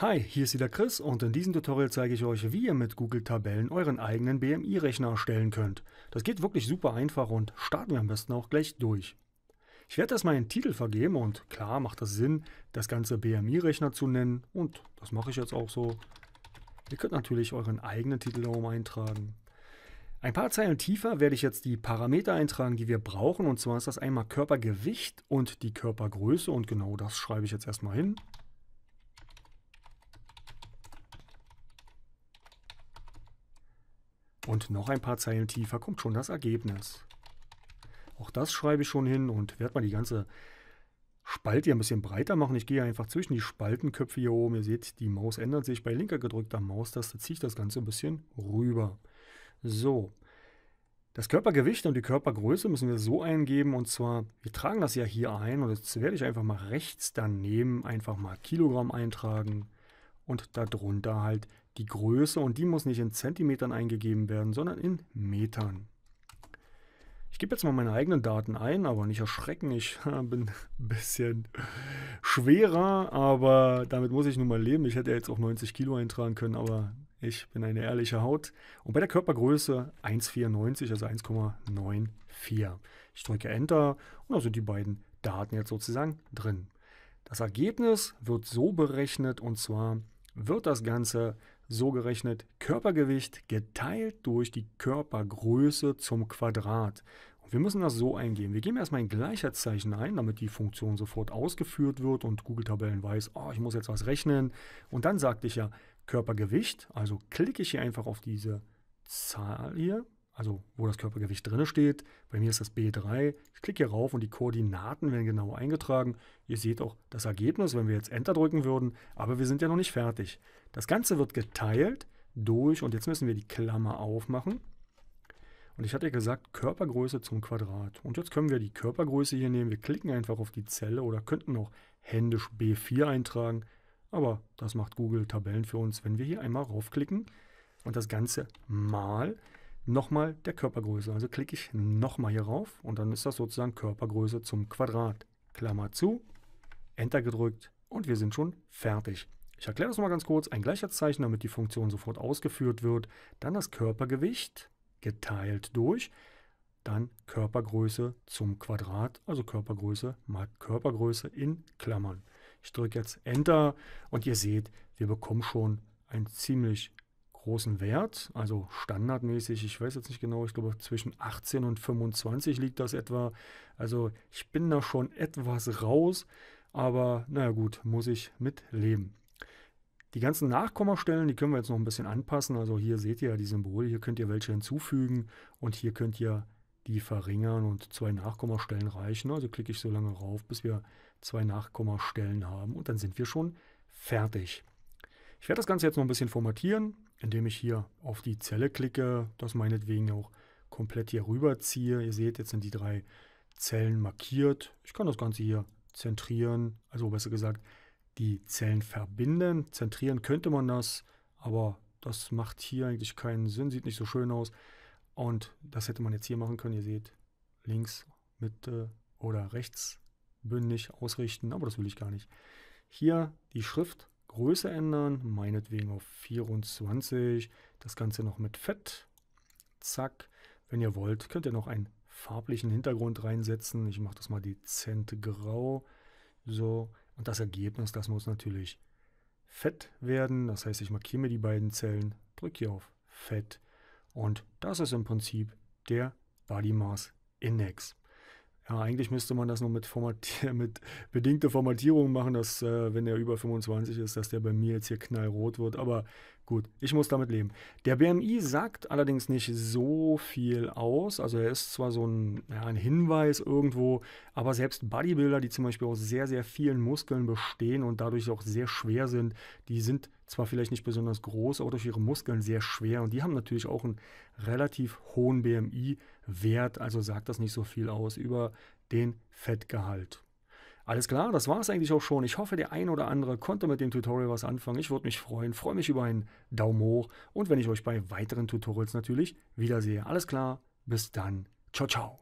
Hi, hier ist wieder Chris und in diesem Tutorial zeige ich euch, wie ihr mit Google Tabellen euren eigenen BMI-Rechner erstellen könnt. Das geht wirklich super einfach und starten wir am besten auch gleich durch. Ich werde erstmal einen Titel vergeben und klar macht das Sinn, das Ganze BMI-Rechner zu nennen und das mache ich jetzt auch so. Ihr könnt natürlich euren eigenen Titel darum eintragen. Ein paar Zeilen tiefer werde ich jetzt die Parameter eintragen, die wir brauchen und zwar ist das einmal Körpergewicht und die Körpergröße und genau das schreibe ich jetzt erstmal hin. Und noch ein paar Zeilen tiefer kommt schon das Ergebnis. Auch das schreibe ich schon hin und werde mal die ganze Spalte hier ein bisschen breiter machen. Ich gehe einfach zwischen die Spaltenköpfe hier oben. Ihr seht, die Maus ändert sich. Bei linker gedrückter Maustaste ziehe ich das Ganze ein bisschen rüber. So. Das Körpergewicht und die Körpergröße müssen wir so eingeben. Und zwar, wir tragen das ja hier ein. Und jetzt werde ich einfach mal rechts daneben einfach mal Kilogramm eintragen und darunter halt die Größe und die muss nicht in Zentimetern eingegeben werden, sondern in Metern. Ich gebe jetzt mal meine eigenen Daten ein, aber nicht erschrecken, ich äh, bin ein bisschen schwerer, aber damit muss ich nun mal leben. Ich hätte jetzt auch 90 Kilo eintragen können, aber ich bin eine ehrliche Haut. Und bei der Körpergröße 1,94, also 1,94. Ich drücke Enter und da sind die beiden Daten jetzt sozusagen drin. Das Ergebnis wird so berechnet und zwar wird das Ganze so gerechnet Körpergewicht geteilt durch die Körpergröße zum Quadrat. Und wir müssen das so eingeben. Wir geben erstmal ein Gleichheitszeichen ein, damit die Funktion sofort ausgeführt wird und Google Tabellen weiß, oh, ich muss jetzt was rechnen. Und dann sagte ich ja Körpergewicht, also klicke ich hier einfach auf diese Zahl hier, also wo das Körpergewicht drin steht. Bei mir ist das B3. Ich klicke hier rauf und die Koordinaten werden genau eingetragen. Ihr seht auch das Ergebnis, wenn wir jetzt Enter drücken würden, aber wir sind ja noch nicht fertig. Das Ganze wird geteilt durch, und jetzt müssen wir die Klammer aufmachen. Und ich hatte ja gesagt, Körpergröße zum Quadrat. Und jetzt können wir die Körpergröße hier nehmen. Wir klicken einfach auf die Zelle oder könnten auch händisch B4 eintragen. Aber das macht Google Tabellen für uns. Wenn wir hier einmal raufklicken und das Ganze mal nochmal der Körpergröße. Also klicke ich nochmal hier rauf und dann ist das sozusagen Körpergröße zum Quadrat. Klammer zu, Enter gedrückt und wir sind schon fertig. Ich erkläre das mal ganz kurz. Ein Gleichheitszeichen, damit die Funktion sofort ausgeführt wird. Dann das Körpergewicht geteilt durch. Dann Körpergröße zum Quadrat, also Körpergröße mal Körpergröße in Klammern. Ich drücke jetzt Enter und ihr seht, wir bekommen schon ein ziemlich großen Wert, also standardmäßig, ich weiß jetzt nicht genau, ich glaube zwischen 18 und 25 liegt das etwa. Also ich bin da schon etwas raus, aber naja gut, muss ich mitleben. Die ganzen Nachkommastellen, die können wir jetzt noch ein bisschen anpassen. Also hier seht ihr ja die Symbole, hier könnt ihr welche hinzufügen und hier könnt ihr die verringern und zwei Nachkommastellen reichen. Also klicke ich so lange rauf, bis wir zwei Nachkommastellen haben und dann sind wir schon fertig. Ich werde das Ganze jetzt noch ein bisschen formatieren indem ich hier auf die Zelle klicke, das meinetwegen auch komplett hier rüber ziehe. Ihr seht, jetzt sind die drei Zellen markiert. Ich kann das Ganze hier zentrieren, also besser gesagt, die Zellen verbinden. Zentrieren könnte man das, aber das macht hier eigentlich keinen Sinn, sieht nicht so schön aus. Und das hätte man jetzt hier machen können. Ihr seht, links, Mitte oder rechts bündig ausrichten, aber das will ich gar nicht. Hier die Schrift Größe ändern, meinetwegen auf 24, das Ganze noch mit Fett, zack. Wenn ihr wollt, könnt ihr noch einen farblichen Hintergrund reinsetzen. Ich mache das mal dezent grau, so. Und das Ergebnis, das muss natürlich fett werden. Das heißt, ich markiere mir die beiden Zellen, drücke hier auf Fett und das ist im Prinzip der Body Mass Index. Ja, eigentlich müsste man das nur mit, Formatier mit bedingter Formatierung machen, dass, äh, wenn der über 25 ist, dass der bei mir jetzt hier knallrot wird. Aber gut, ich muss damit leben. Der BMI sagt allerdings nicht so viel aus. Also er ist zwar so ein, ja, ein Hinweis irgendwo, aber selbst Bodybuilder, die zum Beispiel aus sehr, sehr vielen Muskeln bestehen und dadurch auch sehr schwer sind, die sind zwar vielleicht nicht besonders groß, aber durch ihre Muskeln sehr schwer. Und die haben natürlich auch einen relativ hohen BMI-Wert, also sagt das nicht so viel aus über den Fettgehalt. Alles klar, das war es eigentlich auch schon. Ich hoffe, der ein oder andere konnte mit dem Tutorial was anfangen. Ich würde mich freuen, freue mich über einen Daumen hoch und wenn ich euch bei weiteren Tutorials natürlich wiedersehe. Alles klar, bis dann. Ciao, ciao.